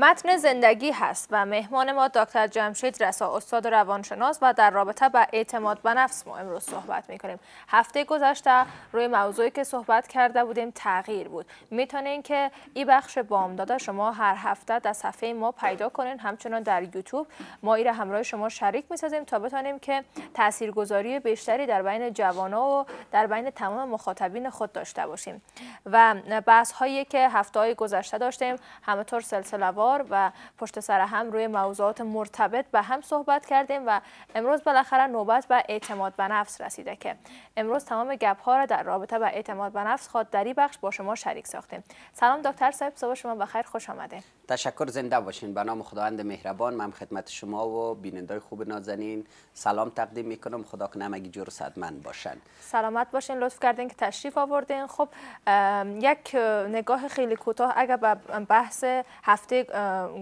متن زندگی هست و مهمان ما دکتر جمشید رسا استاد روانشناس و در رابطه با اعتماد به نفس ما امروز صحبت میکنیم هفته گذشته روی موضوعی که صحبت کرده بودیم تغییر بود میتونین که این بخش بامداد شما هر هفته در صفحه ما پیدا کنین همچنان در یوتیوب ما ای همراه شما شریک میسازیم تا بتانیم که تاثیرگذاری بیشتری در بین جوانا و در بین تمام مخاطبین خود داشته باشیم و بحث هایی که هفته های گذشته داشتیم همطور سلسله و پشت سر هم روی موضوعات مرتبط به هم صحبت کردیم و امروز بالاخره نوبت به اعتماد به نفس رسیده که امروز تمام گپ ها را در رابطه به اعتماد به نفس دری بخش با شما شریک ساختیم سلام دکتر صاحب صبح شما بخیر خوش آمدید. تشکر زنده باشین به نام خداوند مهربان من خدمت شما و بینندای خوب نازنین سلام تقدیم میکنم خدا کنم اگه جور صدمند باشن سلامت باشین لطف کردین که تشریف آوردین خب یک نگاه خیلی کوتاه اگر به بحث هفته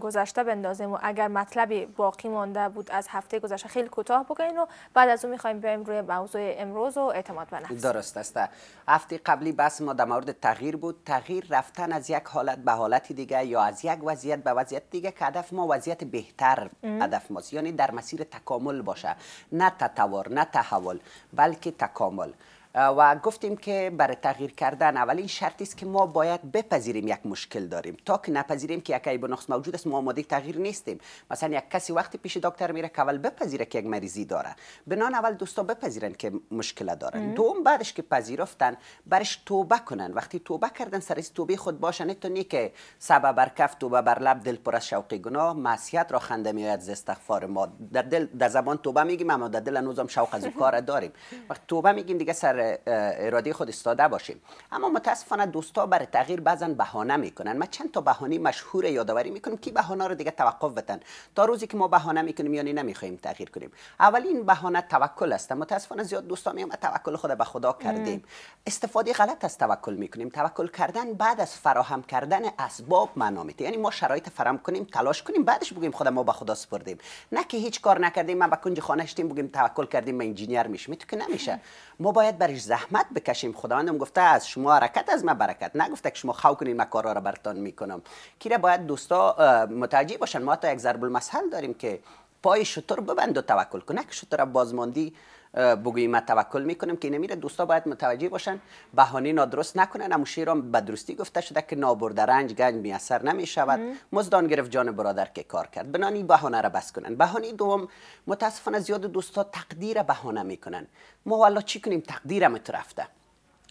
گذشته بندازیم و اگر مطلبی باقی مانده بود از هفته گذشته خیلی کوتاه بگین و بعد از اون میخوایم بیایم روی موضوع امروز و اعتماد به نفس درست است هفته قبلی بحث ما در مورد تغییر بود تغییر رفتن از یک حالت به حالت دیگه یا از یک وضعیت به وضعیت دیگه که هدف ما وضعیت بهتر هدف ماست یعنی در مسیر تکامل باشه نه تطور نه تحول بلکه تکامل و گفتیم که برای تغییر کردن اول این شرطی است که ما باید بپذیریم یک مشکل داریم تا که نپذیریم که یک عیب نقص موجود است ما آماده تغییر نیستیم مثلا یک کسی وقتی پیش دکتر میره که اول بپذیره که یک مریضی داره بنان اول دوستا بپذیرن که مشکل داره. دوم بعدش که پذیرفتن برش توبه کنن وقتی توبه کردن سر توبه خود باشن تو نه که سبب بر کف توبه بر لب دل پر از شوق گناه معصیت را خنده میآید ز استغفار ما در دل در زبان توبه میگیم اما در دل هنوزم شوق از کار داریم وقتی توبه میگیم دیگه سر اراده خود استاده باشیم اما متاسفانه دوستا برای تغییر بعضن بهانه میکنن ما چند تا بهانه مشهور یادآوری میکنیم که بهانه رو دیگه توقف بدن؟ تا روزی که ما بهانه میکنیم یعنی نمیخوایم تغییر کنیم اولین بهانه توکل است متاسفانه زیاد دوستا و توکل خود به خدا کردیم استفاده غلط از توکل میکنیم توکل کردن بعد از فراهم کردن اسباب معنا یعنی ما شرایط فراهم کنیم تلاش کنیم بعدش بگیم خدا ما به خدا سپردیم نه که هیچ کار نکردیم من به کنج خانه بگیم توکل کردیم من انجینیر میشم تو که نمیشه ما باید بر برش زحمت بکشیم خداوندم گفته از شما حرکت از ما برکت نگفته که شما خو کنین ما کارا را برتان میکنم کیره باید دوستا متوجه باشن ما تا یک ضرب المثل داریم که پای شطور ببند و توکل کنه که شطور بازماندی بگوییم ما توکل میکنیم که نمیره دوستا باید متوجه باشن بهانه نادرست نکنن اما شیرام به درستی گفته شده که نابردرنج رنج گنج می اثر شود مزدان گرفت جان برادر که کار کرد بنان این بهانه را بس کنن بهانه دوم متاسفانه زیاد دوستا تقدیر بهانه میکنن ما والا چی کنیم تقدیرم تو رفته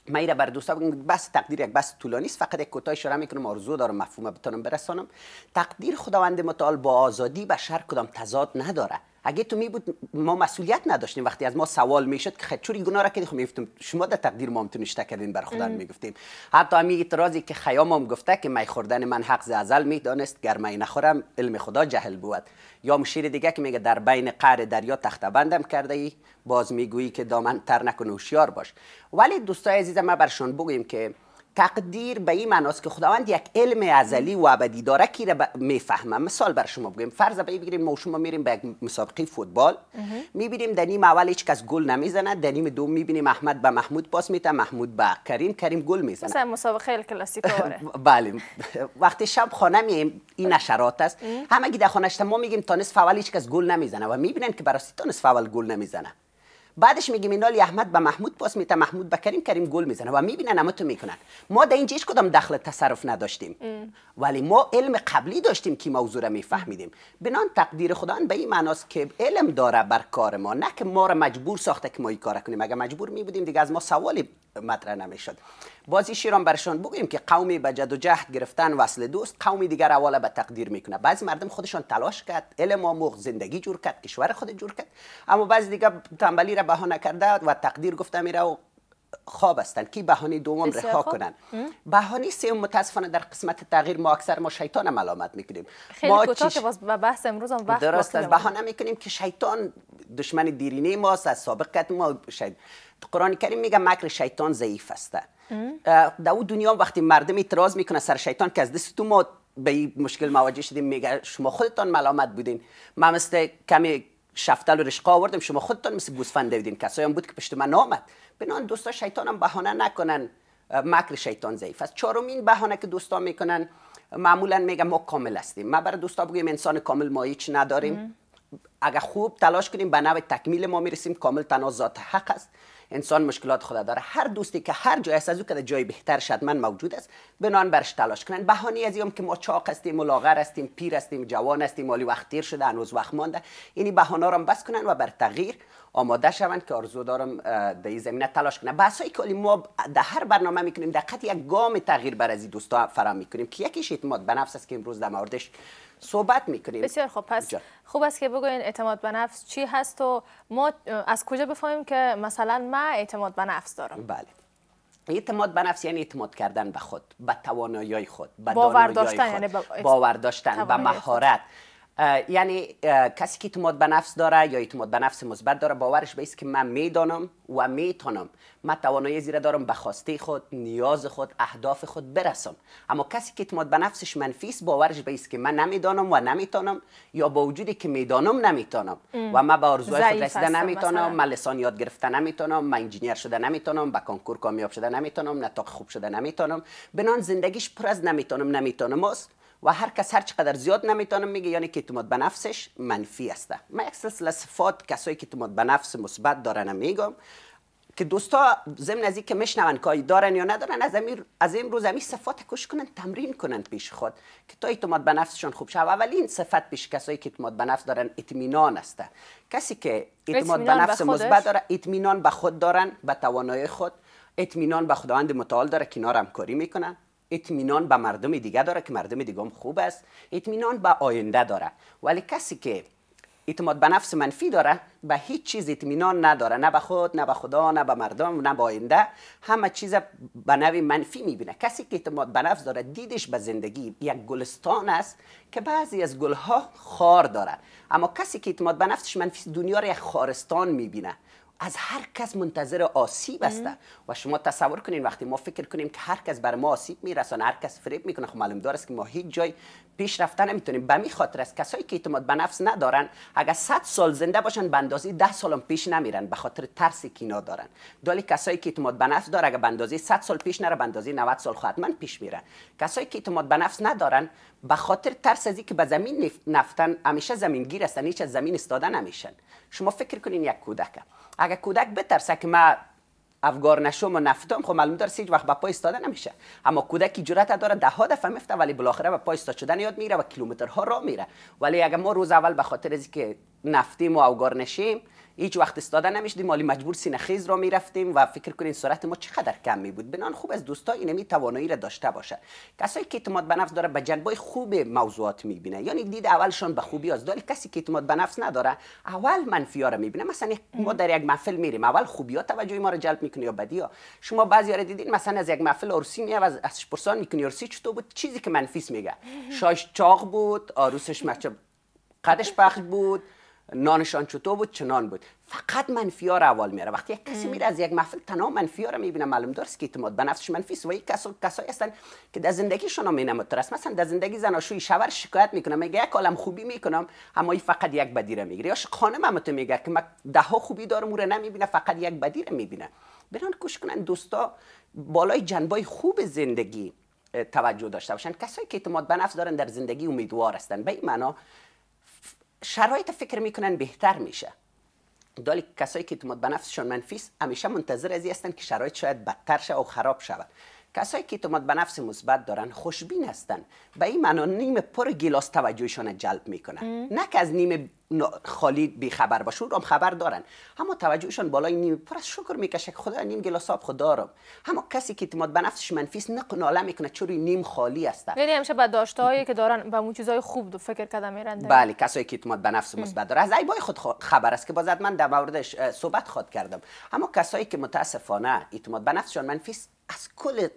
ما را بر دوستا بگم بس تقدیر یک بس طولانی فقط یک کوتاه اشاره میکنم آرزو دارم مفهوم بتونم برسانم تقدیر خداوند متعال با آزادی بشر کدام تضاد نداره اگه تو می بود ما مسئولیت نداشتیم وقتی از ما سوال میشد که خیر چوری گناه را کردیم خب شما در تقدیر ما هم کردین بر خدا میگفتیم حتی همی اعتراضی که خیام هم گفته که می خوردن من حق ز میدانست گر می نخورم علم خدا جهل بود یا مشیر دیگه که میگه در بین قهر دریا تخته بندم کرده ای باز میگویی که دامن تر نکن هوشیار باش ولی دوستای عزیزم ما برشون بگیم که تقدیر به این معناست که خداوند یک علم ازلی و ابدی داره که را میفهمه مثال بر شما بگیم فرض به بگیریم ما شما میریم به مسابقه فوتبال میبینیم در نیم اول هیچ کس گل نمیزنه در نیم دوم میبینیم احمد به محمود پاس میده محمود به کریم کریم گل میزنه مثلا مسابقه کلاسیکو بله وقتی شب خانه میایم این نشرات است همگی در خانه ما میگیم تا نصف اول هیچ کس گل نمیزنه و میبینن که براستی تا نصف اول گل نمیزنه بعدش میگیم اینا احمد به محمود پاس میده محمود به کریم کریم گل میزنه و میبینه اما تو میکنن ما در اینجا هیچ کدام دخل تصرف نداشتیم ولی ما علم قبلی داشتیم که موضوع را میفهمیدیم بنان تقدیر خدا به این معناست که علم داره بر کار ما نه که ما را مجبور ساخته که ما این کار کنیم اگر مجبور می بودیم دیگه از ما سوالی مطرح نمیشد بازی شیران برشان بگویم که قومی به جد و جهد گرفتن وصل دوست قومی دیگر اول به تقدیر میکنه بعضی مردم خودشان تلاش کرد علم آموخ زندگی جور کرد کشور خود جور کرد اما بعضی دیگه تنبلی را بهانه کرده و تقدیر گفته میره و خواب هستن کی بهانه دوم رها کنن بهانه سوم متاسفانه در قسمت تغییر ما اکثر ما شیطان ملامت میکنیم خیلی ما که باز بحث امروز هم وقت درست است. بهانه میکنیم که شیطان دشمن دیرینه ماست از سابقت ما شاید قرآن کریم میگه مکر شیطان ضعیف است در اون دنیا وقتی مردم اعتراض میکنه سر شیطان که از دست تو ما به مشکل مواجه شدیم میگه شما خودتان ملامت بودین من مثل کمی شفتل و رشقا آوردم شما خودتان مثل گوسفند دیدین کسایی هم بود که پشت من آمد بنان دوستا شیطان هم بهانه نکنن مکر شیطان ضعیف است چهارمین بهانه که دوستا میکنن معمولا میگم ما کامل هستیم ما برای دوستا بگیم انسان کامل ما هیچ نداریم اگر خوب تلاش کنیم به نوع تکمیل ما میرسیم کامل تنها ذات حق است انسان مشکلات خود داره هر دوستی که هر جای است از او که جای بهتر شد من موجود است بنان برش تلاش کنن بهانی از هم که ما چاق هستیم و هستیم پیر هستیم جوان هستیم مالی وقت تیر شده هنوز وقت مانده یعنی بهانه را بس کنن و بر تغییر آماده شوند که آرزو دارم در این زمینه تلاش کنم هایی که ما در هر برنامه میکنیم دقت یک گام تغییر بر از دوستا فرام میکنیم که یکیش اعتماد به نفس است که امروز در موردش صحبت میکنیم بسیار خوب پس خوب است که بگوین اعتماد به نفس چی هست و ما از کجا بفهمیم که مثلا ما اعتماد به نفس دارم بله اعتماد به نفس یعنی اعتماد کردن به خود به توانایی خود به باور داشتن خود. یعنی با... باور داشتن به مهارت یعنی کسی که اعتماد به نفس داره یا اعتماد به نفس مثبت داره باورش به که من میدانم و میتونم من توانایی زیر دارم به خواسته خود نیاز خود اهداف خود برسم اما کسی که اعتماد به نفسش منفی است باورش به که من نمیدانم و نمیتونم یا با وجودی که میدانم نمیتونم و من به آرزوهای خود رسیده نمیتونم من لسان یاد گرفته نمیتونم من انجینیر شده نمیتونم با کنکور کامیاب شده نمیتونم نتاق خوب شده نمیتونم بنان زندگیش پر از نمیتونم نمیتونم است و هر کس هر چقدر زیاد نمیتونه میگه یعنی که اعتماد به نفسش منفی است من یک سلسله صفات کسایی که اعتماد به نفس مثبت دارن میگم که دوستا ضمن از که میشنون کاری دارن یا ندارن از امیر از روز همین صفات کش کنن تمرین کنن پیش خود که تا اعتماد به نفسشون خوب شه. اولین صفت پیش کسایی که اعتماد به نفس دارن اطمینان است کسی که اعتماد به نفس مثبت داره اطمینان به خود دارن به توانایی خود اطمینان به خداوند متعال داره کنارم کاری میکنن اطمینان به مردم دیگه داره که مردم دیگه هم خوب است اطمینان به آینده داره ولی کسی که اعتماد به نفس منفی داره به هیچ چیز اطمینان نداره نه به خود نه به خدا نه به مردم نه به آینده همه چیز به نوع منفی میبینه کسی که اعتماد به نفس داره دیدش به زندگی یک گلستان است که بعضی از گلها خار داره اما کسی که اعتماد به نفسش منفی دنیا را یک خارستان میبینه از هر کس منتظر آسیب است. و شما تصور کنین وقتی ما فکر کنیم که هر کس بر ما آسیب میرسونه هر کس فریب میکنه خب معلوم داره که ما هیچ جای پیش رفتن نمیتونیم به خاطر است کسایی که اعتماد به نفس ندارن اگر 100 سال زنده باشن به اندازه 10 سال پیش نمیرن به خاطر ترسی که اینا دارن دالی کسایی که اعتماد به نفس داره اگر به اندازه 100 سال پیش نره به اندازه 90 سال حتما پیش میرن کسایی که اعتماد به نفس ندارن به خاطر ترس از که به زمین نفتن همیشه زمین گیر هستن هیچ از زمین استاده نمیشن شما فکر کنین یک کودک اگر کودک بترسه که ما افگار نشوم و نفتم خب معلوم داره وقت به پای استاده نمیشه اما کودکی جرات داره ده ها دفعه میفته ولی بالاخره به پای استاد شدن یاد میگیره و کیلومترها راه میره ولی اگر ما روز اول به خاطر اینکه نفتیم و اوگار نشیم هیچ وقت استاده نمیشدیم مالی مجبور خیز را میرفتیم و فکر کنین سرعت ما چقدر کم می بود بنان خوب از دوستا اینمی توانایی را داشته باشه کسایی که اعتماد به نفس داره به جنبای خوب موضوعات میبینه یعنی دید اولشان به خوبی از داره کسی که اعتماد به نفس نداره اول منفیا را میبینه مثلا ما در یک محفل میریم اول ها توجه ما را جلب میکنه یا بدی ها. شما بعضی را دیدین مثلا از یک محفل عروسی میاد از ازش پرسان میکنی ارسی چطور بود چیزی که منفیس میگه شاش چاق بود عروسش مچ قدش پخش بود نانشان چطور بود چنان بود فقط منفی ها روال میاره وقتی یک کسی میره از یک محفل تنها منفی ها رو میبینه معلوم دارست که اعتماد به نفسش منفی است و یک کس کسایی هستن که در زندگیشون هم نمتر است مثلا در زندگی زناشویی شور شکایت میکنه میگه یک عالم خوبی میکنم اما این فقط یک بدی رو میگیره یا خانم هم تو میگه که من ده ها خوبی دارم او رو نمیبینه فقط یک بدی رو میبینه بران کوش کنن دوستا بالای جنبای خوب زندگی توجه داشته باشن کسایی که اعتماد به نفس دارن در زندگی امیدوار هستن به این معنا شرایط فکر میکنن بهتر میشه دالی کسایی که اعتماد به نفسشون منفیست همیشه منتظر از هستن که شرایط شاید بدتر شه و خراب شود کسایی که اعتماد به نفس مثبت دارن خوشبین هستن به این معنا نیم پر گیلاس توجهشان جلب میکنن نه که از نیم خالی بیخبر باشه اون هم خبر دارن اما توجهشان بالای نیم پر از شکر میکشه که خدا نیم گلاس آب خدا دارم اما کسی که اعتماد به نفسش منفیس نه میکنه چوری نیم خالی هست یعنی همیشه به داشتهایی که دارن به اون چیزای خوب دو فکر کردن میرن بله کسایی که اعتماد به نفس مثبت داره از عیبای خود خبر است که بازد من در موردش صحبت خواد کردم اما کسایی که متاسفانه اعتماد به نفسشان منفیس از کل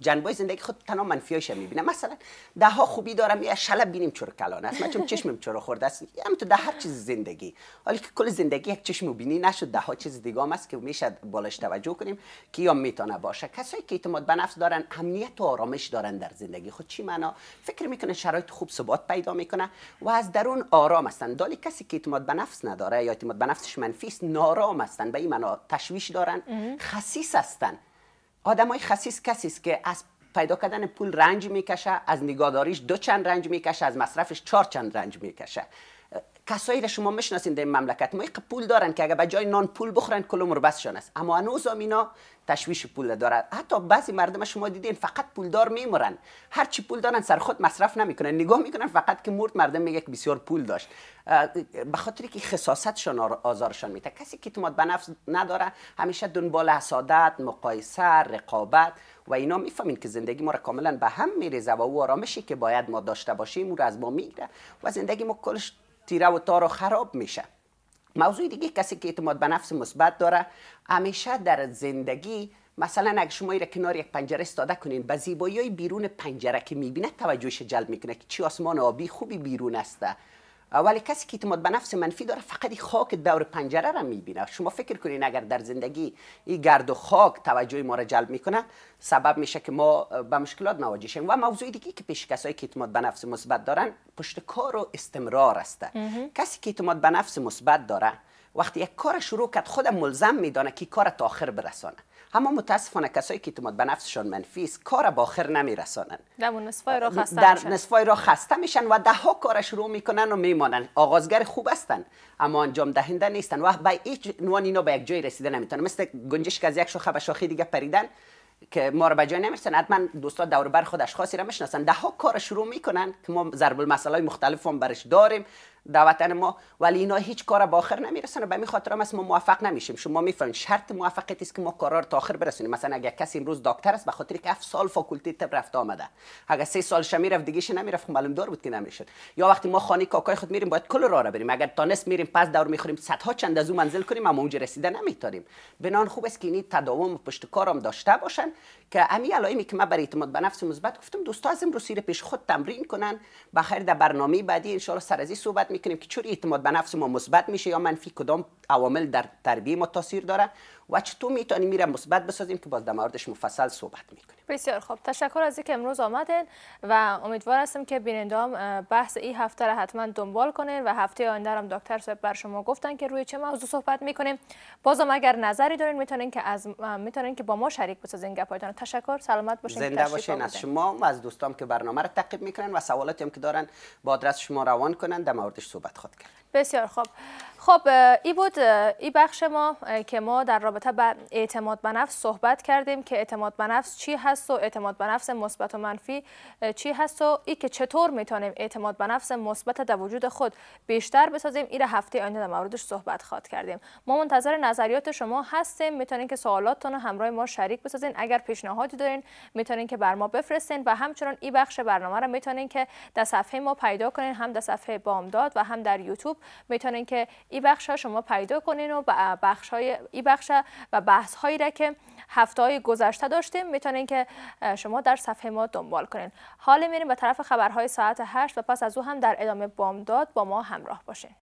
جنبای زندگی خود تنها منفیاش میبینم مثلا ده ها خوبی دارم یه شلب بینیم چرا کلان است من چون چشمم چرا خورده است هم تو ده هر چیز زندگی حالا که کل زندگی یک چشم بینی نشد ده ها چیز دیگه هم است که میشد بالاش توجه کنیم که یا میتونه باشه کسایی که اعتماد به نفس دارن امنیت و آرامش دارن در زندگی خود خب چی معنا فکر میکنه شرایط خوب ثبات پیدا میکنه و از درون آرام هستن دالی کسی که اعتماد به نفس نداره یا اعتماد به نفسش منفی است نارام هستن به این معنا تشویش دارن خسیس هستن آدمای خسیس کسی است که از پیدا کردن پول رنج میکشه از نگهداریش دو چند رنج میکشه از مصرفش چهار چند رنج میکشه کسایی رو شما میشناسین در این مملکت ما پول دارن که اگه به جای نان پول بخورن کلم رو بسشان است اما هنوز اینا تشویش پول دارد حتی بعضی مردم شما دیدین فقط پولدار میمورن هر چی پول دارن سر خود مصرف نمیکنن نگاه میکنن فقط که مرد مردم میگه که بسیار پول داشت به خاطر که خصاصتشان آزارشان میده کسی که اعتماد به نفس نداره همیشه دنبال حسادت مقایسه رقابت و اینا میفهمین که زندگی ما را کاملا به هم میریزه و او آرامشی که باید ما داشته باشیم او را از ما میگیره و زندگی ما کلش تیره و تار خراب میشه موضوع دیگه کسی که اعتماد به نفس مثبت داره همیشه در زندگی مثلا اگه شما ایره کنار یک پنجره استاده کنین به زیبایی بیرون پنجره که میبینه توجهش جلب میکنه که چی آسمان آبی خوبی بیرون است ولی کسی که اعتماد به نفس منفی داره فقط خاک دور پنجره را میبینه شما فکر کنین اگر در زندگی این گرد و خاک توجه ما را جلب میکنه سبب میشه که ما به مشکلات مواجه شیم و موضوع دیگه که پیش کسایی که اعتماد به نفس مثبت دارن پشت کار و استمرار است کسی که اعتماد به نفس مثبت داره وقتی یک کار شروع کرد خودم ملزم میدانه که کار تا آخر برسانه اما متاسفانه کسایی که اعتماد به نفسشان منفی است کار با آخر نمی در نصفای خسته در خسته میشن و ده ها کار شروع میکنن و میمانند آغازگر خوب هستند اما انجام دهنده نیستن و به هیچ عنوان اینا به یک جای رسیده نمیتونن مثل گنجشک از یک شاخه به شاخه دیگه پریدن که ما رو به جای نمیرسن حتما دوستان دور بر خود اشخاصی را میشناسن ده ها کار شروع میکنن که ما ضرب المثل های مختلف هم برش داریم در وطن ما ولی اینا هیچ کار به آخر نمیرسن به خاطر هم ما موفق نمیشیم شما میفهمید شرط موفقیت است که ما کارا رو تا آخر برسونیم مثلا اگر کسی امروز دکتر است به خاطر که 7 سال فاکولتی طب رفته آمده اگر 3 سال شمی رفت دیگه نمیرفت خب معلوم دار بود که نمیشد یا وقتی ما خانی کاکای خود میریم باید کل راه را بریم اگر تانس میریم پس دور میخوریم صدها چند از اون منزل کنیم اما اونجا رسیده نمیتاریم بنان خوب است که این تداوم پشت کارم داشته باشن که امی علایمی که من برای اعتماد به نفس مثبت گفتم دوستا از امروز پیش خود تمرین کنن بخیر در برنامه بعدی ان شاء الله سر از این صحبت میکنیم که چطور اعتماد به نفس ما مثبت میشه یا منفی کدام عوامل در تربیه ما تاثیر داره و چطور میتونیم میره مثبت بسازیم که باز در موردش مفصل صحبت میکنیم بسیار خوب تشکر از اینکه امروز آمدین و امیدوار هستم که بینندام بحث این هفته را حتما دنبال کنین و هفته آینده هم دکتر صاحب بر شما گفتن که روی چه موضوع صحبت میکنیم بازم اگر نظری دارین میتونین که از میتونین که با ما شریک بسازین گپایتون تشکر سلامت باشین زنده باشین از شما و از دوستام که برنامه را تعقیب میکنن و سوالاتی هم که دارن با آدرس شما روان کنن در صحبت خواهد کرد بسیار خوب خب ای بود ای بخش ما که ما در رابطه با اعتماد به نفس صحبت کردیم که اعتماد به نفس چی هست و اعتماد به نفس مثبت و منفی چی هست و ای که چطور میتونیم اعتماد به نفس مثبت در وجود خود بیشتر بسازیم این هفته آینده در موردش صحبت خواهد کردیم ما منتظر نظریات شما هستیم میتونین که سوالاتتون رو همراه ما شریک بسازین اگر پیشنهادی دارین میتونین که بر ما بفرستین و همچنان این بخش برنامه رو میتونین که در صفحه ما پیدا کنین هم در صفحه بامداد و هم در یوتیوب میتونین که این بخش شما پیدا کنین و بخش های ای و بحث هایی را که هفته های گذشته داشتیم میتونین که شما در صفحه ما دنبال کنین حال میریم به طرف خبرهای ساعت 8 و پس از او هم در ادامه بامداد با ما همراه باشین